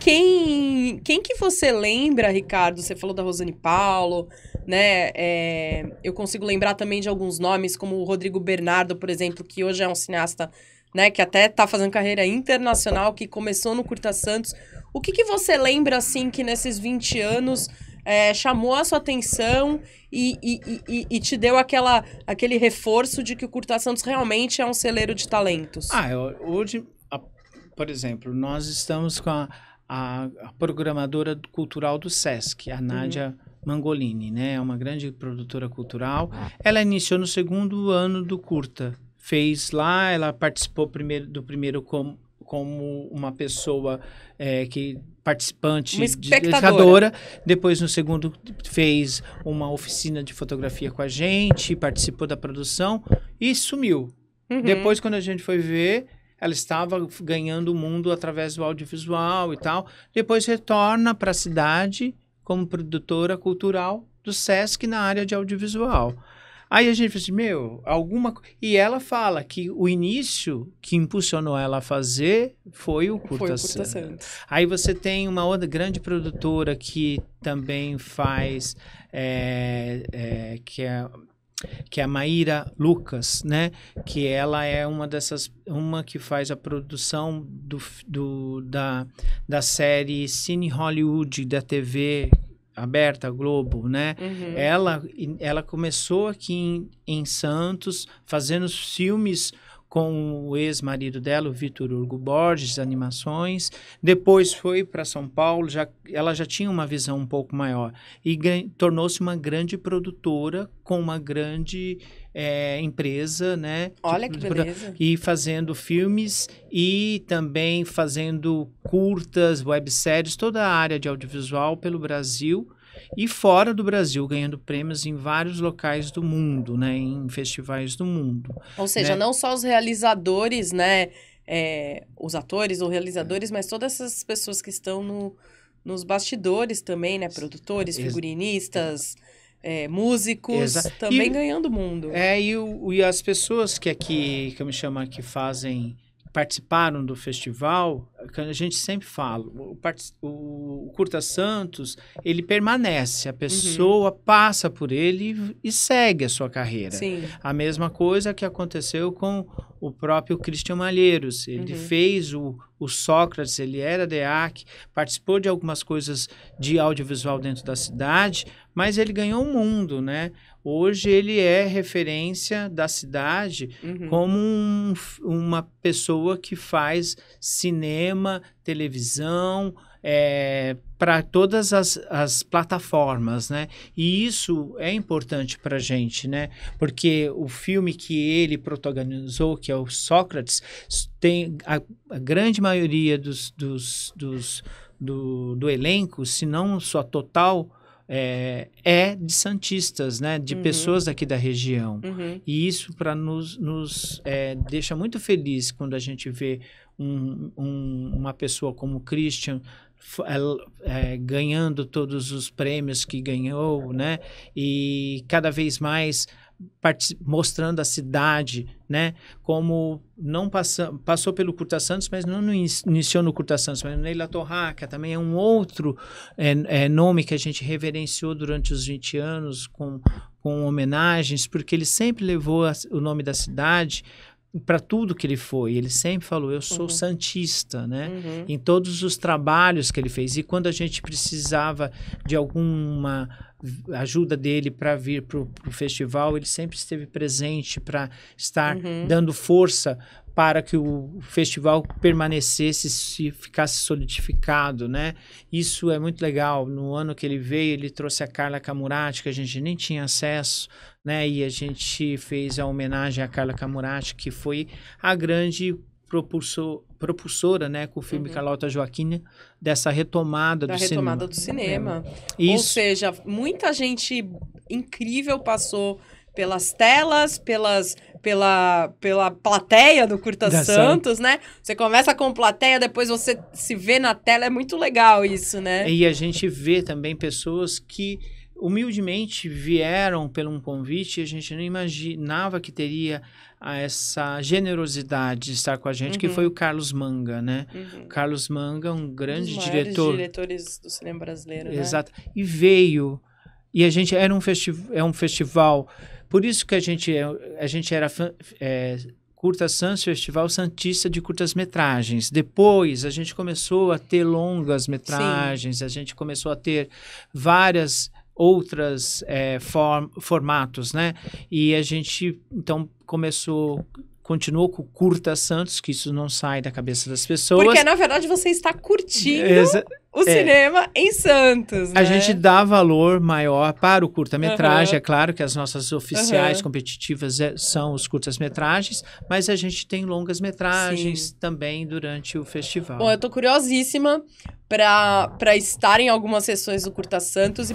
quem, quem, que você lembra, Ricardo? Você falou da Rosane Paulo, né? É, eu consigo lembrar também de alguns nomes, como o Rodrigo Bernardo, por exemplo, que hoje é um cineasta, né? Que até está fazendo carreira internacional, que começou no Curta Santos. O que, que você lembra, assim, que nesses 20 anos é, chamou a sua atenção e, e, e, e, te deu aquela, aquele reforço de que o Curta Santos realmente é um celeiro de talentos? Ah, eu, hoje por exemplo, nós estamos com a, a, a programadora cultural do SESC, a uhum. Nádia uhum. Mangolini, né? É uma grande produtora cultural. Ela iniciou no segundo ano do Curta. Fez lá, ela participou primeiro, do primeiro como, como uma pessoa é, que participante, uma espectadora. Depois, no segundo, fez uma oficina de fotografia com a gente, participou da produção e sumiu. Uhum. Depois, quando a gente foi ver, ela estava ganhando o mundo através do audiovisual e tal. Depois retorna para a cidade como produtora cultural do SESC na área de audiovisual. Aí a gente fala assim, meu, alguma. E ela fala que o início que impulsionou ela a fazer foi o Curta, foi o Curta Santos. Aí você tem uma outra grande produtora que também faz. É, é, que é que é a Maíra Lucas, né? Que ela é uma dessas, uma que faz a produção do, do da, da série Cine Hollywood da TV aberta Globo, né? Uhum. Ela ela começou aqui em, em Santos fazendo filmes com o ex-marido dela, o Vitor Hugo Borges, animações. Depois foi para São Paulo, já, ela já tinha uma visão um pouco maior e tornou-se uma grande produtora com uma grande é, empresa, né? Olha tipo, que beleza. E fazendo filmes e também fazendo curtas, webséries, toda a área de audiovisual pelo Brasil e fora do Brasil, ganhando prêmios em vários locais do mundo, né? Em festivais do mundo. Ou seja, né? não só os realizadores, né? É, os atores ou realizadores, mas todas essas pessoas que estão no, nos bastidores também, né? Produtores, figurinistas. É, músicos também e, ganhando o mundo. É, e, o, e as pessoas que aqui, que eu me chamo, que fazem participaram do festival, a gente sempre fala, o, o Curta Santos, ele permanece, a pessoa uhum. passa por ele e, e, segue a sua carreira. Sim. A mesma coisa que aconteceu com o próprio Christian Malheiros. Ele uhum. fez o, o Sócrates, ele era DEAC, participou de algumas coisas de audiovisual dentro da cidade, mas ele ganhou o mundo, né? Hoje ele é referência da cidade uhum. como um, uma pessoa que faz cinema, televisão, é, para todas as, as, plataformas, né? E isso é importante para a gente, né? Porque o filme que ele protagonizou, que é o Sócrates, tem a, a grande maioria dos, dos, dos do, do, elenco, se não sua total, é, é, de santistas, né? De uhum. pessoas daqui da região. Uhum. E isso para nos, nos é, deixa muito feliz quando a gente vê um, um, uma pessoa como Christian é, é, ganhando todos os prêmios que ganhou, né? E cada vez mais mostrando a cidade, né? Como não passa, passou pelo Curta Santos, mas não iniciou no Curta Santos, mas Neila Torraca também é um outro é, é, nome que a gente reverenciou durante os 20 anos com, com homenagens, porque ele sempre levou a, o nome da cidade para tudo que ele foi. Ele sempre falou: Eu sou uhum. santista, né? Uhum. Em todos os trabalhos que ele fez. E quando a gente precisava de alguma ajuda dele para vir para o festival, ele sempre esteve presente para estar uhum. dando força para que o festival permanecesse se ficasse solidificado, né? Isso é muito legal. No ano que ele veio, ele trouxe a Carla Camurati, que a gente nem tinha acesso, né? E a gente fez a homenagem à Carla Camurati, que foi a grande propulsor, propulsora, né, com o filme uhum. Carlota Joaquim, dessa retomada da do retomada cinema. do cinema. É. Isso. Ou seja, muita gente incrível passou pelas telas, pelas pela, pela plateia do Curta da Santos, né? Você começa com plateia, depois você se vê na tela, é muito legal isso, né? E a gente vê também pessoas que humildemente vieram pelo um convite e a gente não imaginava que teria ah, essa generosidade de estar com a gente, uhum. que foi o Carlos Manga, né? Uhum. Carlos Manga, um grande um diretor. diretores do cinema brasileiro, né? Exato. Né? E veio e a gente era um, festi é um festival. Por isso que a gente, é, a gente era é, Curta Santos Festival Santista de curtas metragens. Depois a gente começou a ter longas metragens, Sim. a gente começou a ter várias outras é, form formatos, né? E a gente então começou continuou com Curta Santos, que isso não sai da cabeça das pessoas. Porque, na verdade, você está curtindo Exa o é. cinema em Santos. Né? A gente dá valor maior para o curta-metragem. Uhum. É claro que as nossas oficiais uhum. competitivas é, são os curtas-metragens, mas a gente tem longas-metragens também durante o festival. Bom, eu tô curiosíssima para estar em algumas sessões do Curta Santos e.